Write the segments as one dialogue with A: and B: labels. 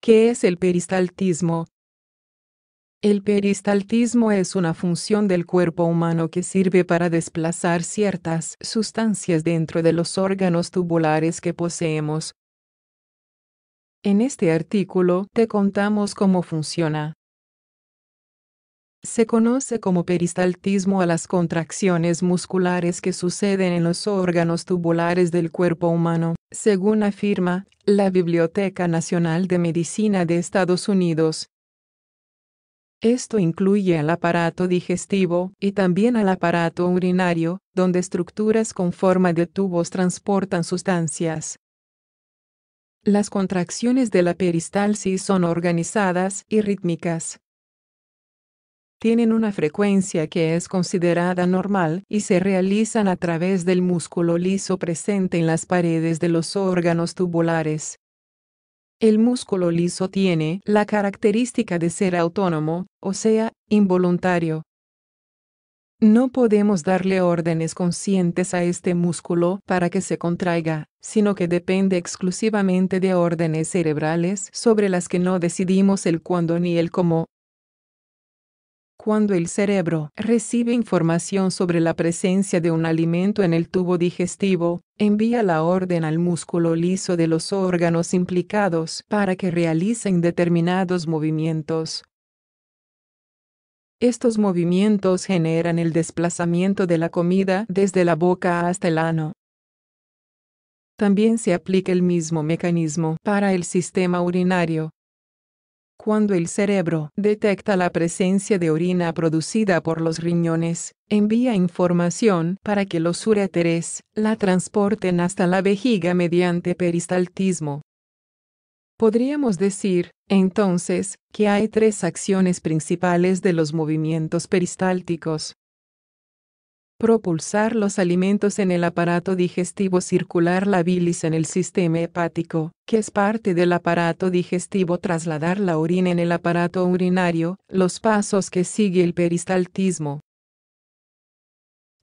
A: ¿Qué es el peristaltismo? El peristaltismo es una función del cuerpo humano que sirve para desplazar ciertas sustancias dentro de los órganos tubulares que poseemos. En este artículo te contamos cómo funciona. Se conoce como peristaltismo a las contracciones musculares que suceden en los órganos tubulares del cuerpo humano, según afirma la Biblioteca Nacional de Medicina de Estados Unidos. Esto incluye al aparato digestivo y también al aparato urinario, donde estructuras con forma de tubos transportan sustancias. Las contracciones de la peristalsis son organizadas y rítmicas tienen una frecuencia que es considerada normal y se realizan a través del músculo liso presente en las paredes de los órganos tubulares. El músculo liso tiene la característica de ser autónomo, o sea, involuntario. No podemos darle órdenes conscientes a este músculo para que se contraiga, sino que depende exclusivamente de órdenes cerebrales sobre las que no decidimos el cuándo ni el cómo, cuando el cerebro recibe información sobre la presencia de un alimento en el tubo digestivo, envía la orden al músculo liso de los órganos implicados para que realicen determinados movimientos. Estos movimientos generan el desplazamiento de la comida desde la boca hasta el ano. También se aplica el mismo mecanismo para el sistema urinario, cuando el cerebro detecta la presencia de orina producida por los riñones, envía información para que los uréteres la transporten hasta la vejiga mediante peristaltismo. Podríamos decir, entonces, que hay tres acciones principales de los movimientos peristálticos propulsar los alimentos en el aparato digestivo circular la bilis en el sistema hepático, que es parte del aparato digestivo trasladar la orina en el aparato urinario, los pasos que sigue el peristaltismo.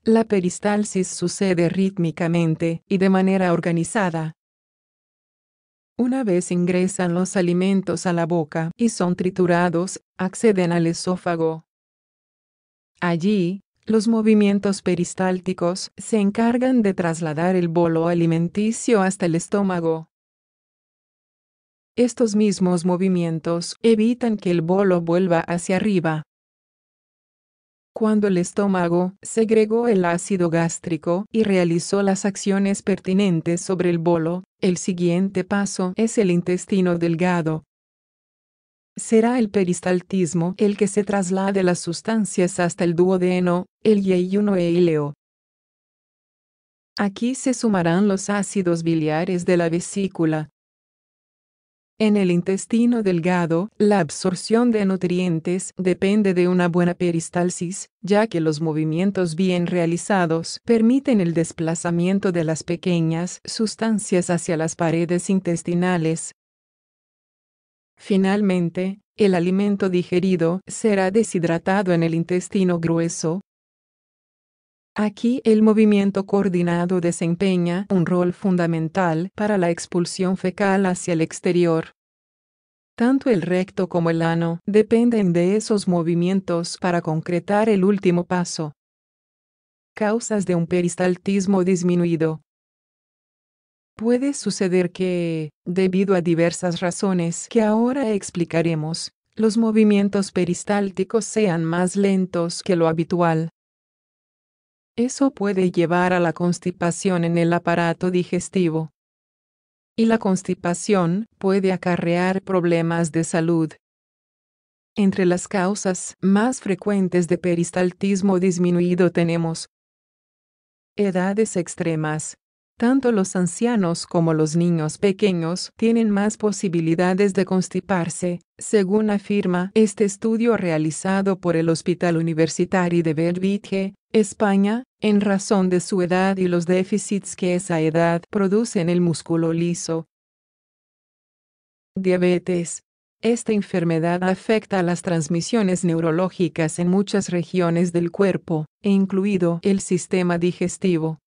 A: La peristalsis sucede rítmicamente y de manera organizada. Una vez ingresan los alimentos a la boca y son triturados, acceden al esófago, Allí, los movimientos peristálticos se encargan de trasladar el bolo alimenticio hasta el estómago. Estos mismos movimientos evitan que el bolo vuelva hacia arriba. Cuando el estómago segregó el ácido gástrico y realizó las acciones pertinentes sobre el bolo, el siguiente paso es el intestino delgado, será el peristaltismo el que se traslade las sustancias hasta el duodeno, el e ileo. Aquí se sumarán los ácidos biliares de la vesícula. En el intestino delgado, la absorción de nutrientes depende de una buena peristalsis, ya que los movimientos bien realizados permiten el desplazamiento de las pequeñas sustancias hacia las paredes intestinales, Finalmente, el alimento digerido será deshidratado en el intestino grueso. Aquí el movimiento coordinado desempeña un rol fundamental para la expulsión fecal hacia el exterior. Tanto el recto como el ano dependen de esos movimientos para concretar el último paso. Causas de un peristaltismo disminuido. Puede suceder que, debido a diversas razones que ahora explicaremos, los movimientos peristálticos sean más lentos que lo habitual. Eso puede llevar a la constipación en el aparato digestivo. Y la constipación puede acarrear problemas de salud. Entre las causas más frecuentes de peristaltismo disminuido tenemos edades extremas, tanto los ancianos como los niños pequeños tienen más posibilidades de constiparse, según afirma este estudio realizado por el Hospital Universitario de Belvitge, España, en razón de su edad y los déficits que esa edad produce en el músculo liso. Diabetes. Esta enfermedad afecta a las transmisiones neurológicas en muchas regiones del cuerpo, e incluido el sistema digestivo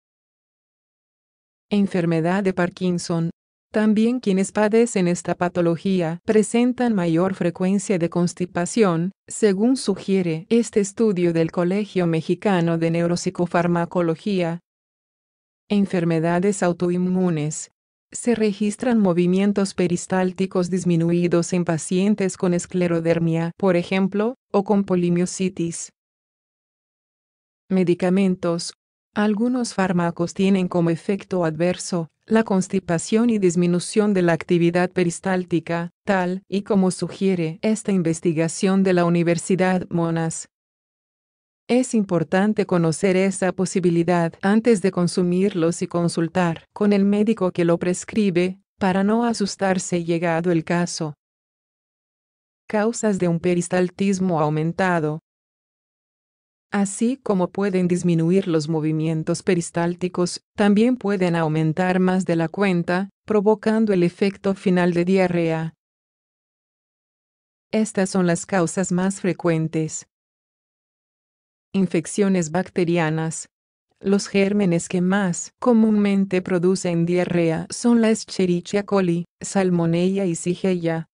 A: enfermedad de Parkinson. También quienes padecen esta patología presentan mayor frecuencia de constipación, según sugiere este estudio del Colegio Mexicano de Neuropsicofarmacología. Enfermedades autoinmunes. Se registran movimientos peristálticos disminuidos en pacientes con esclerodermia, por ejemplo, o con polimiositis. Medicamentos algunos fármacos tienen como efecto adverso la constipación y disminución de la actividad peristáltica, tal y como sugiere esta investigación de la Universidad Monas. Es importante conocer esa posibilidad antes de consumirlos y consultar con el médico que lo prescribe, para no asustarse llegado el caso. Causas de un peristaltismo aumentado Así como pueden disminuir los movimientos peristálticos, también pueden aumentar más de la cuenta, provocando el efecto final de diarrea. Estas son las causas más frecuentes. Infecciones bacterianas. Los gérmenes que más comúnmente producen diarrea son la Escherichia coli, Salmonella y Shigella.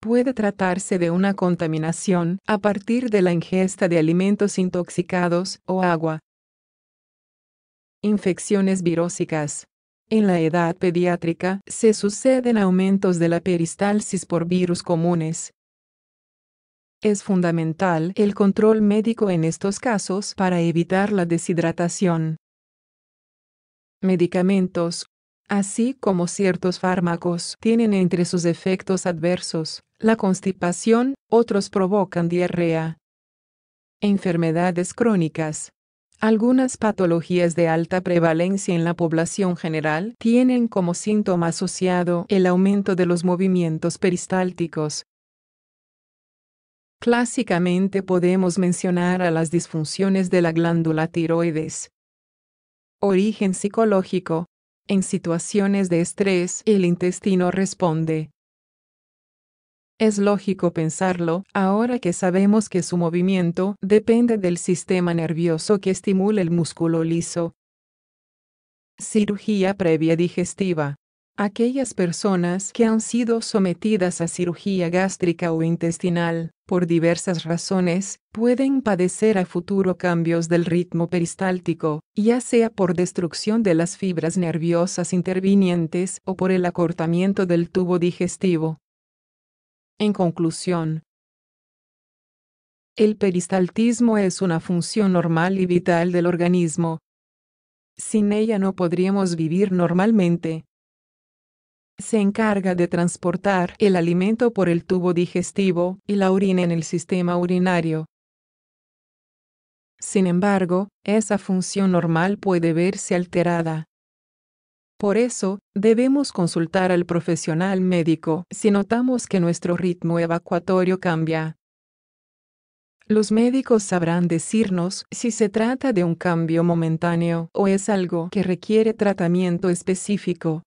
A: Puede tratarse de una contaminación a partir de la ingesta de alimentos intoxicados o agua. Infecciones virósicas. En la edad pediátrica se suceden aumentos de la peristalsis por virus comunes. Es fundamental el control médico en estos casos para evitar la deshidratación. Medicamentos, así como ciertos fármacos, tienen entre sus efectos adversos la constipación, otros provocan diarrea. Enfermedades crónicas. Algunas patologías de alta prevalencia en la población general tienen como síntoma asociado el aumento de los movimientos peristálticos. Clásicamente podemos mencionar a las disfunciones de la glándula tiroides. Origen psicológico. En situaciones de estrés, el intestino responde es lógico pensarlo, ahora que sabemos que su movimiento depende del sistema nervioso que estimula el músculo liso. Cirugía previa digestiva. Aquellas personas que han sido sometidas a cirugía gástrica o intestinal, por diversas razones, pueden padecer a futuro cambios del ritmo peristáltico, ya sea por destrucción de las fibras nerviosas intervinientes o por el acortamiento del tubo digestivo. En conclusión, el peristaltismo es una función normal y vital del organismo. Sin ella no podríamos vivir normalmente. Se encarga de transportar el alimento por el tubo digestivo y la orina en el sistema urinario. Sin embargo, esa función normal puede verse alterada por eso, debemos consultar al profesional médico si notamos que nuestro ritmo evacuatorio cambia. Los médicos sabrán decirnos si se trata de un cambio momentáneo o es algo que requiere tratamiento específico.